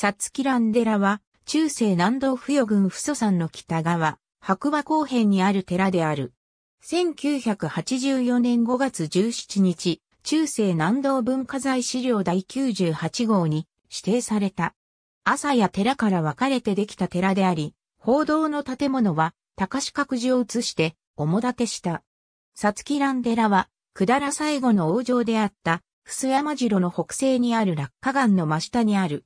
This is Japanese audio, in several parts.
サツキランデラは、中世南道付与郡扶祖山の北側、白馬高辺にある寺である。1984年5月17日、中世南道文化財資料第98号に指定された。朝や寺から分かれてできた寺であり、報道の建物は高四角寺を移して表立てした。ツキランデ寺は、くだら最後の王城であった、ふすやま城の北西にある落下岩の真下にある、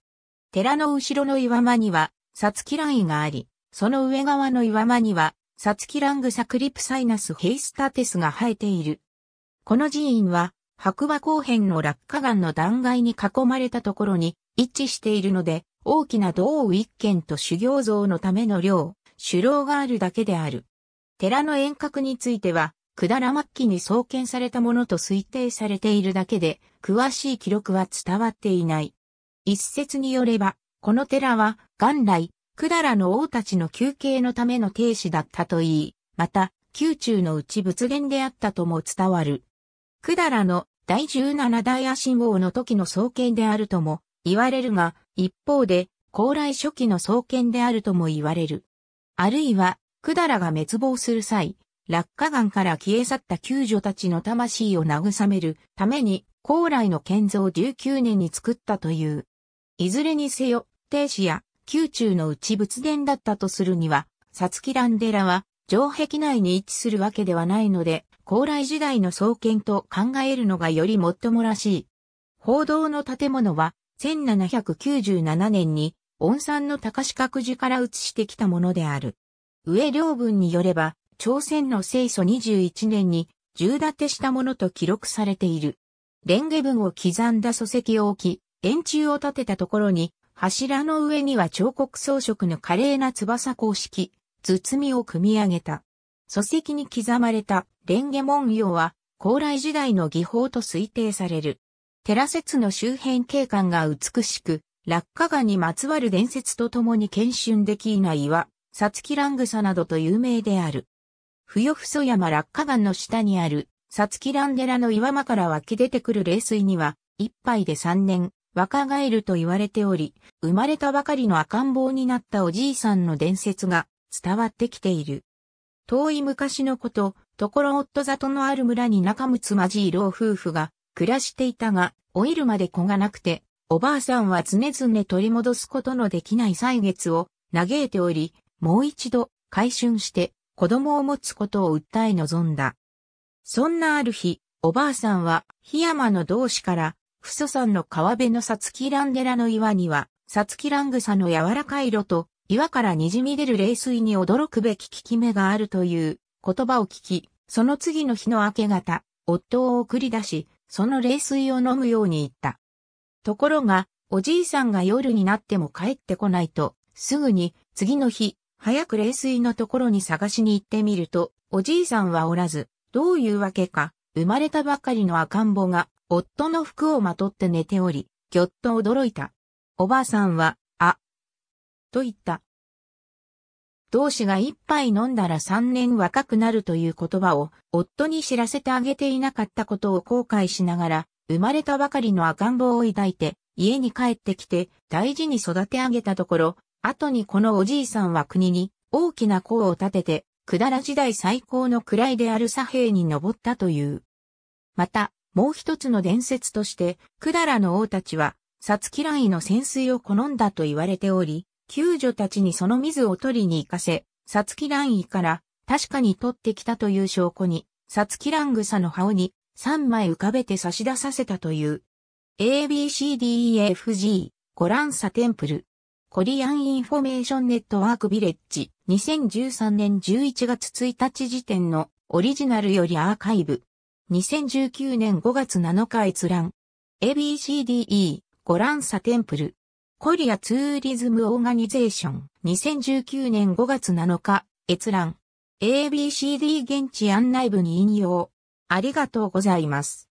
寺の後ろの岩間には、サツキランイがあり、その上側の岩間には、サツキラングサクリプサイナスヘイスタテスが生えている。この寺院は、白馬高辺の落下岩の断崖に囲まれたところに一致しているので、大きな道を一軒と修行像のための量、狩楼があるだけである。寺の遠隔については、くだら末期に創建されたものと推定されているだけで、詳しい記録は伝わっていない。一説によれば、この寺は元来、だらの王たちの休憩のための停止だったといい、また、宮中のうち仏殿であったとも伝わる。だらの第17代亜神王の時の創建であるとも言われるが、一方で、高麗初期の創建であるとも言われる。あるいは、だらが滅亡する際、落下岩から消え去った救助たちの魂を慰めるために、高麗の建造19年に作ったという。いずれにせよ、帝子や宮中の内仏殿だったとするには、サツキランデラは城壁内に位置するわけではないので、高麗時代の創建と考えるのがよりもっともらしい。報道の建物は、1797年に、温山の高四角寺から移してきたものである。上両文によれば、朝鮮の清祖21年に、重立てしたものと記録されている。レンゲ文を刻んだ礎石を置き、円柱を立てたところに、柱の上には彫刻装飾の華麗な翼公式、包みを組み上げた。礎石に刻まれたレンゲ文様は、高麗時代の技法と推定される。寺説の周辺景観が美しく、落下岩にまつわる伝説とともに献春できない岩、サツキラングサなどと有名である。不よふそ山落下岩の下にある、サツキラン寺の岩間から湧き出てくる冷水には、一杯で三年、若返ると言われており、生まれたばかりの赤ん坊になったおじいさんの伝説が伝わってきている。遠い昔のこと、ところ夫里のある村に仲睦まじい老夫婦が暮らしていたが、老いるまで子がなくて、おばあさんは常々取り戻すことのできない歳月を嘆いており、もう一度回春して子供を持つことを訴え望んだ。そんなある日、おばあさんは檜山の同志から父祖山の川辺のさつきランデラの岩には、さつきラングサの柔らかい色と、岩から滲み出る冷水に驚くべき効き目があるという言葉を聞き、その次の日の明け方、夫を送り出し、その冷水を飲むように言った。ところが、おじいさんが夜になっても帰ってこないと、すぐに、次の日、早く冷水のところに探しに行ってみると、おじいさんはおらず、どういうわけか、生まれたばかりの赤ん坊が、夫の服をまとって寝ており、ぎょっと驚いた。おばあさんは、あ、と言った。同志が一杯飲んだら三年若くなるという言葉を夫に知らせてあげていなかったことを後悔しながら、生まれたばかりの赤ん坊を抱いて、家に帰ってきて大事に育て上げたところ、後にこのおじいさんは国に大きな功を立てて、くだら時代最高の位である左兵に登ったという。また、もう一つの伝説として、百ラの王たちは、サツキランイの潜水を好んだと言われており、救助たちにその水を取りに行かせ、サツキランイから確かに取ってきたという証拠に、サツキラングサの葉をに3枚浮かべて差し出させたという。ABCDEFG ゴランサテンプルコリアンインフォメーションネットワークビレッジ2013年11月1日時点のオリジナルよりアーカイブ2019年5月7日閲覧。ABCDE、ゴランサテンプル。コリアツーリズムオーガニゼーション。2019年5月7日、閲覧。ABCD 現地案内部に引用。ありがとうございます。